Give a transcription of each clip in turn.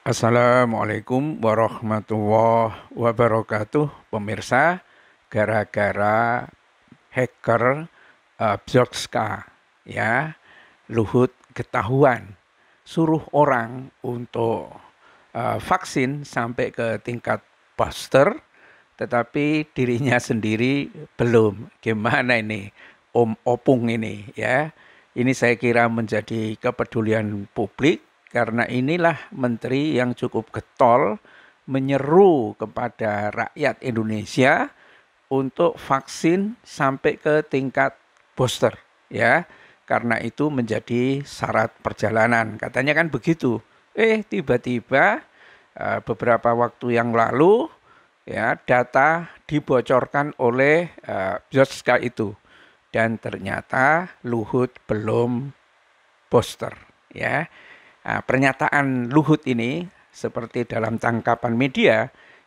Assalamualaikum warahmatullahi wabarakatuh pemirsa gara-gara hacker uh, Bjorkska ya Luhut ketahuan suruh orang untuk uh, vaksin sampai ke tingkat booster tetapi dirinya sendiri belum gimana ini Om Opung ini ya ini saya kira menjadi kepedulian publik karena inilah menteri yang cukup getol menyeru kepada rakyat Indonesia untuk vaksin sampai ke tingkat booster ya. Karena itu menjadi syarat perjalanan. Katanya kan begitu. Eh tiba-tiba eh, beberapa waktu yang lalu ya data dibocorkan oleh uh, itu dan ternyata Luhut belum booster ya. Nah, pernyataan Luhut ini seperti dalam tangkapan media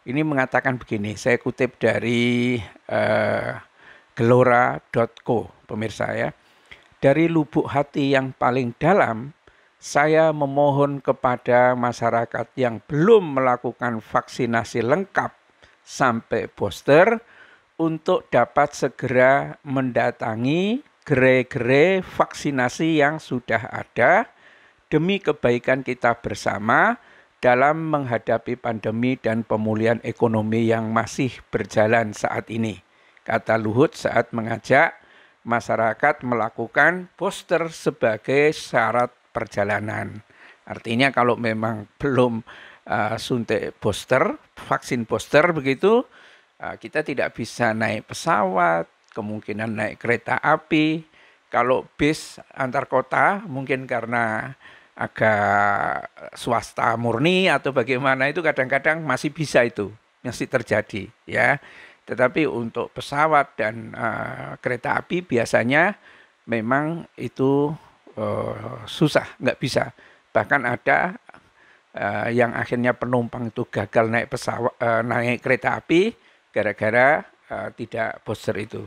ini mengatakan begini, saya kutip dari uh, gelora.co pemirsa ya. Dari lubuk hati yang paling dalam saya memohon kepada masyarakat yang belum melakukan vaksinasi lengkap sampai booster untuk dapat segera mendatangi gere-gere vaksinasi yang sudah ada demi kebaikan kita bersama dalam menghadapi pandemi dan pemulihan ekonomi yang masih berjalan saat ini. Kata Luhut saat mengajak masyarakat melakukan poster sebagai syarat perjalanan. Artinya kalau memang belum uh, suntik poster, vaksin poster begitu, uh, kita tidak bisa naik pesawat, kemungkinan naik kereta api. Kalau bis antar kota mungkin karena agak swasta murni atau bagaimana itu kadang-kadang masih bisa itu masih terjadi ya tetapi untuk pesawat dan uh, kereta api biasanya memang itu uh, susah nggak bisa bahkan ada uh, yang akhirnya penumpang itu gagal naik pesawat uh, naik kereta api gara-gara uh, tidak booster itu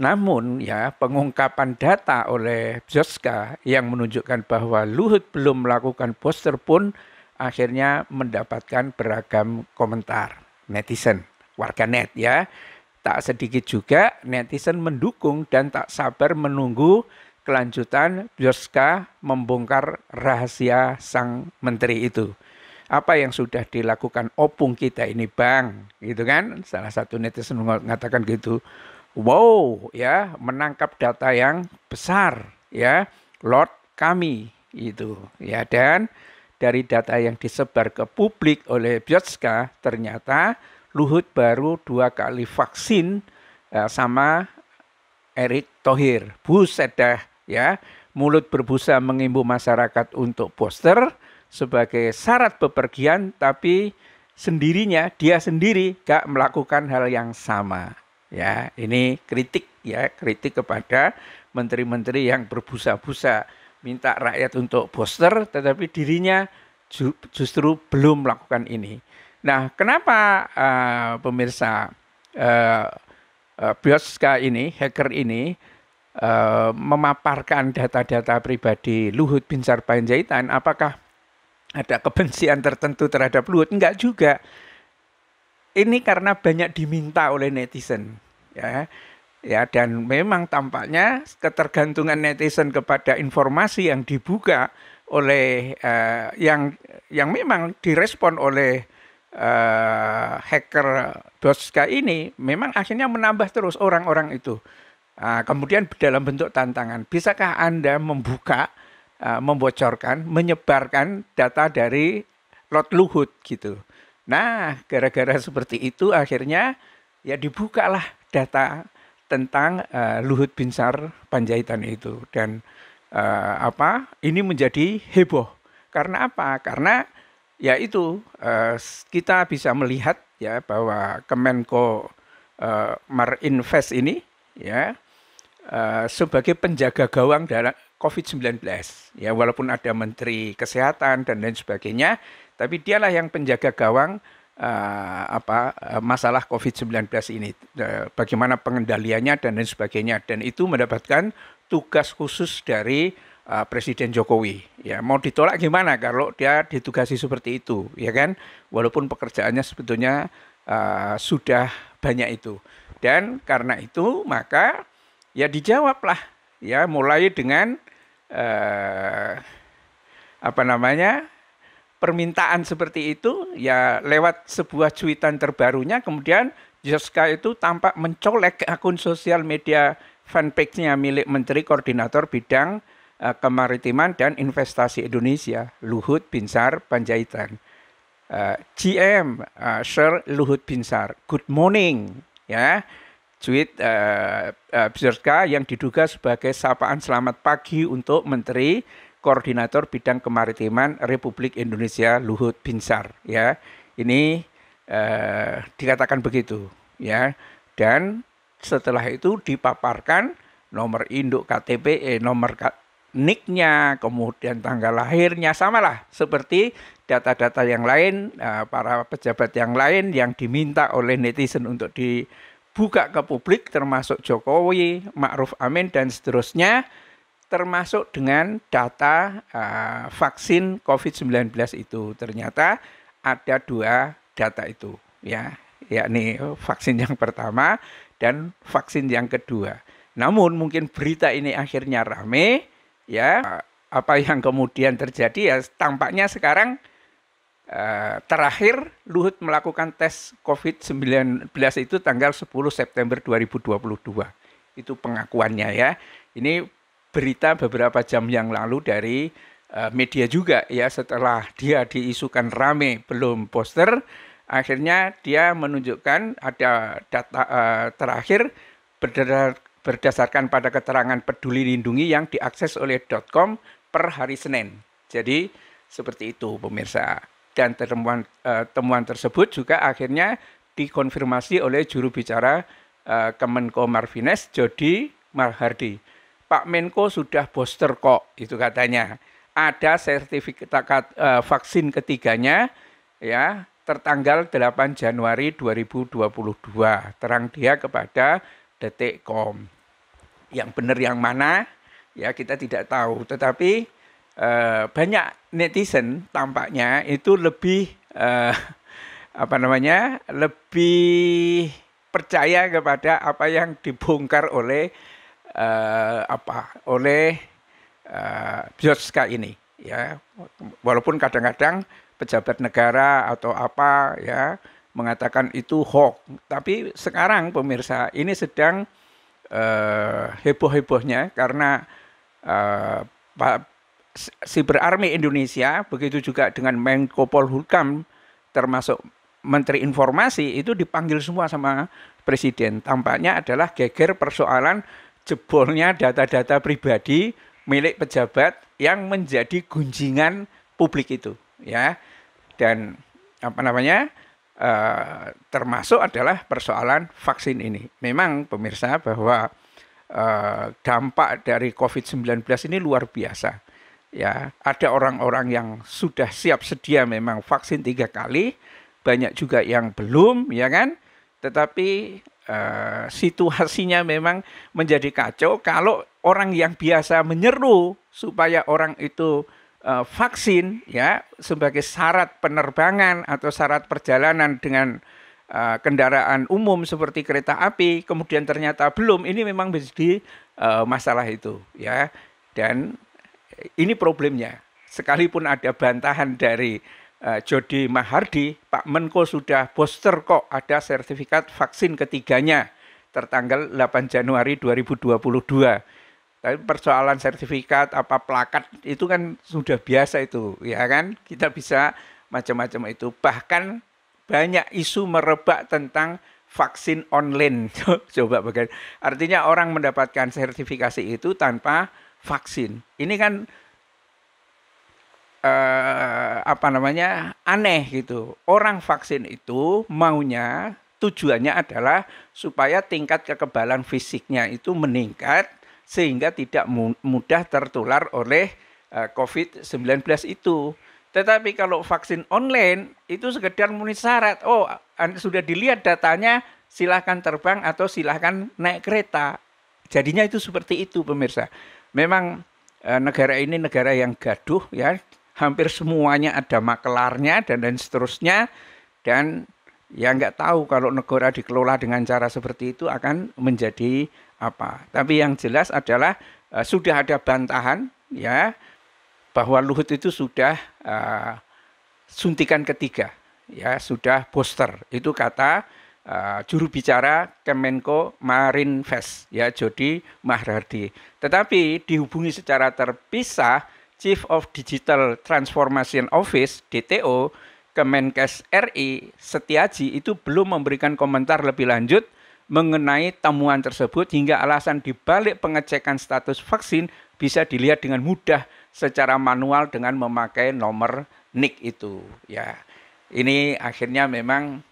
namun ya pengungkapan data oleh Bjoska yang menunjukkan bahwa Luhut belum melakukan poster pun akhirnya mendapatkan beragam komentar netizen, warga net ya. Tak sedikit juga netizen mendukung dan tak sabar menunggu kelanjutan Bjoska membongkar rahasia sang menteri itu. Apa yang sudah dilakukan opung kita ini bang, gitu kan? Salah satu netizen mengatakan gitu wow ya menangkap data yang besar ya lot kami itu ya dan dari data yang disebar ke publik oleh Biotka ternyata Luhut baru dua kali vaksin eh, sama Erik Thohir buset dah ya mulut berbusa mengimbu masyarakat untuk poster sebagai syarat bepergian tapi sendirinya dia sendiri gak melakukan hal yang sama Ya, ini kritik ya, kritik kepada menteri-menteri yang berbusa-busa minta rakyat untuk booster tetapi dirinya ju justru belum melakukan ini. Nah, kenapa uh, pemirsa uh, uh, Bioska ini, hacker ini uh, memaparkan data-data pribadi Luhut Binsar Panjaitan apakah ada kebencian tertentu terhadap Luhut? Enggak juga ini karena banyak diminta oleh netizen ya ya dan memang tampaknya ketergantungan netizen kepada informasi yang dibuka oleh uh, yang yang memang direspon oleh uh, hacker Doska ini memang akhirnya menambah terus orang-orang itu uh, kemudian dalam bentuk tantangan bisakah anda membuka uh, membocorkan menyebarkan data dari Lot Luhut gitu Nah, gara-gara seperti itu akhirnya ya dibukalah data tentang uh, Luhut Binsar Panjaitan itu dan uh, apa ini menjadi heboh karena apa karena ya itu uh, kita bisa melihat ya bahwa Kemenko uh, Marinvest ini ya uh, sebagai penjaga gawang dalam COVID-19 ya walaupun ada menteri kesehatan dan lain sebagainya tapi dialah yang penjaga gawang uh, apa uh, masalah COVID-19 ini, uh, bagaimana pengendaliannya dan lain sebagainya. Dan itu mendapatkan tugas khusus dari uh, Presiden Jokowi. Ya, mau ditolak gimana kalau dia ditugasi seperti itu, ya kan? Walaupun pekerjaannya sebetulnya uh, sudah banyak itu. Dan karena itu maka ya dijawablah ya mulai dengan uh, apa namanya permintaan seperti itu ya lewat sebuah cuitan terbarunya kemudian Joska itu tampak mencolek akun sosial media fanpage-nya milik Menteri Koordinator Bidang eh, Kemaritiman dan Investasi Indonesia Luhut Binsar Panjaitan. Uh, eh, GM uh, eh, Sir Luhut Binsar, good morning ya. Tweet uh, uh, yang diduga sebagai sapaan selamat pagi untuk Menteri Koordinator Bidang Kemaritiman Republik Indonesia Luhut Binsar ya. Ini eh, dikatakan begitu ya. Dan setelah itu dipaparkan nomor induk KTP eh, nomor niknya, kemudian tanggal lahirnya, samalah seperti data-data yang lain, eh, para pejabat yang lain yang diminta oleh netizen untuk dibuka ke publik, termasuk Jokowi, Ma'ruf Amin, dan seterusnya termasuk dengan data uh, vaksin COVID-19 itu. Ternyata ada dua data itu ya, yakni vaksin yang pertama dan vaksin yang kedua. Namun mungkin berita ini akhirnya rame ya apa yang kemudian terjadi ya tampaknya sekarang uh, terakhir Luhut melakukan tes COVID-19 itu tanggal 10 September 2022. Itu pengakuannya ya. Ini berita beberapa jam yang lalu dari uh, media juga ya setelah dia diisukan rame belum poster akhirnya dia menunjukkan ada data uh, terakhir berdasarkan pada keterangan peduli lindungi yang diakses oleh .com per hari Senin. Jadi seperti itu pemirsa. Dan temuan uh, temuan tersebut juga akhirnya dikonfirmasi oleh juru bicara uh, Kemenko Marvines Jody Marhardi. Pak Menko sudah booster kok, itu katanya. Ada sertifikat eh, vaksin ketiganya ya tertanggal 8 Januari 2022. Terang dia kepada detik.com. Yang benar yang mana ya kita tidak tahu, tetapi eh, banyak netizen tampaknya itu lebih eh, apa namanya? lebih percaya kepada apa yang dibongkar oleh uh, apa oleh uh, eh, Bioska ini ya walaupun kadang-kadang pejabat negara atau apa ya mengatakan itu hoax tapi sekarang pemirsa ini sedang uh, heboh-hebohnya karena uh, Siber Army Indonesia begitu juga dengan Menko Polhukam termasuk Menteri Informasi itu dipanggil semua sama Presiden. Tampaknya adalah geger persoalan jebolnya data-data pribadi milik pejabat yang menjadi gunjingan publik itu ya dan apa namanya e, termasuk adalah persoalan vaksin ini memang pemirsa bahwa e, dampak dari COVID-19 ini luar biasa ya ada orang-orang yang sudah siap sedia memang vaksin tiga kali banyak juga yang belum ya kan tetapi uh, situasinya memang menjadi kacau kalau orang yang biasa menyeru supaya orang itu uh, vaksin ya sebagai syarat penerbangan atau syarat perjalanan dengan uh, kendaraan umum seperti kereta api kemudian ternyata belum ini memang menjadi uh, masalah itu ya dan ini problemnya sekalipun ada bantahan dari Eh, Jody Mahardi, Pak Menko sudah poster kok ada sertifikat vaksin ketiganya tertanggal 8 Januari 2022. Tapi persoalan sertifikat apa plakat itu kan sudah biasa itu, ya kan? Kita bisa macam-macam itu. Bahkan banyak isu merebak tentang vaksin online. Coba bagaimana? Artinya orang mendapatkan sertifikasi itu tanpa vaksin. Ini kan eh, apa namanya aneh gitu. Orang vaksin itu maunya tujuannya adalah supaya tingkat kekebalan fisiknya itu meningkat sehingga tidak mudah tertular oleh eh, COVID-19 itu. Tetapi kalau vaksin online itu sekedar memenuhi syarat. Oh, sudah dilihat datanya, silahkan terbang atau silahkan naik kereta. Jadinya itu seperti itu pemirsa. Memang eh, negara ini negara yang gaduh ya hampir semuanya ada makelarnya dan dan seterusnya dan ya nggak tahu kalau negara dikelola dengan cara seperti itu akan menjadi apa. Tapi yang jelas adalah uh, sudah ada bantahan ya bahwa Luhut itu sudah uh, suntikan ketiga ya sudah booster itu kata uh, juru bicara Kemenko Marinvest ya Jody Mahardi. Tetapi dihubungi secara terpisah Chief of Digital Transformation Office DTO Kemenkes RI Setiaji itu belum memberikan komentar lebih lanjut mengenai temuan tersebut hingga alasan dibalik pengecekan status vaksin bisa dilihat dengan mudah secara manual dengan memakai nomor NIK itu ya ini akhirnya memang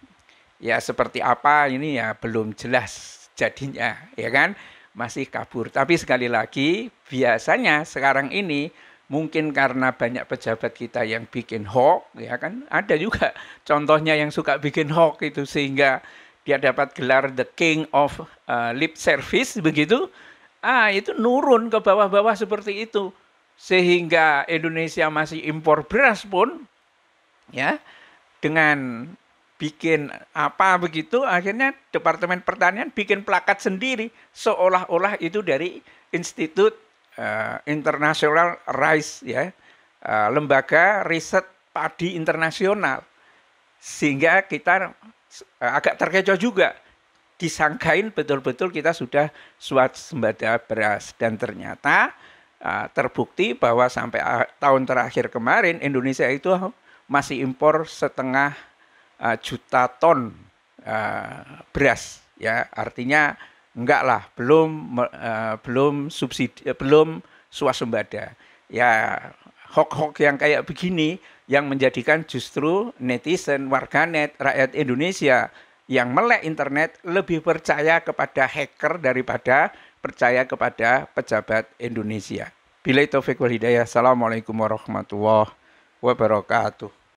ya seperti apa ini ya belum jelas jadinya ya kan masih kabur tapi sekali lagi biasanya sekarang ini mungkin karena banyak pejabat kita yang bikin hoax ya kan ada juga contohnya yang suka bikin hoax itu sehingga dia dapat gelar the king of uh, lip service begitu ah itu nurun ke bawah-bawah seperti itu sehingga Indonesia masih impor beras pun ya dengan bikin apa begitu akhirnya Departemen Pertanian bikin plakat sendiri seolah-olah itu dari Institut uh, eh, International Rice ya, uh, lembaga riset padi internasional. Sehingga kita uh, agak terkecoh juga disangkain betul-betul kita sudah swasembada beras dan ternyata uh, terbukti bahwa sampai tahun terakhir kemarin Indonesia itu masih impor setengah uh, juta ton uh, beras ya artinya enggak lah belum uh, belum subsidi uh, belum swasembada ya hoax-hoax yang kayak begini yang menjadikan justru netizen warganet rakyat Indonesia yang melek internet lebih percaya kepada hacker daripada percaya kepada pejabat Indonesia. Bila itu Hidayah. Assalamualaikum warahmatullahi wabarakatuh.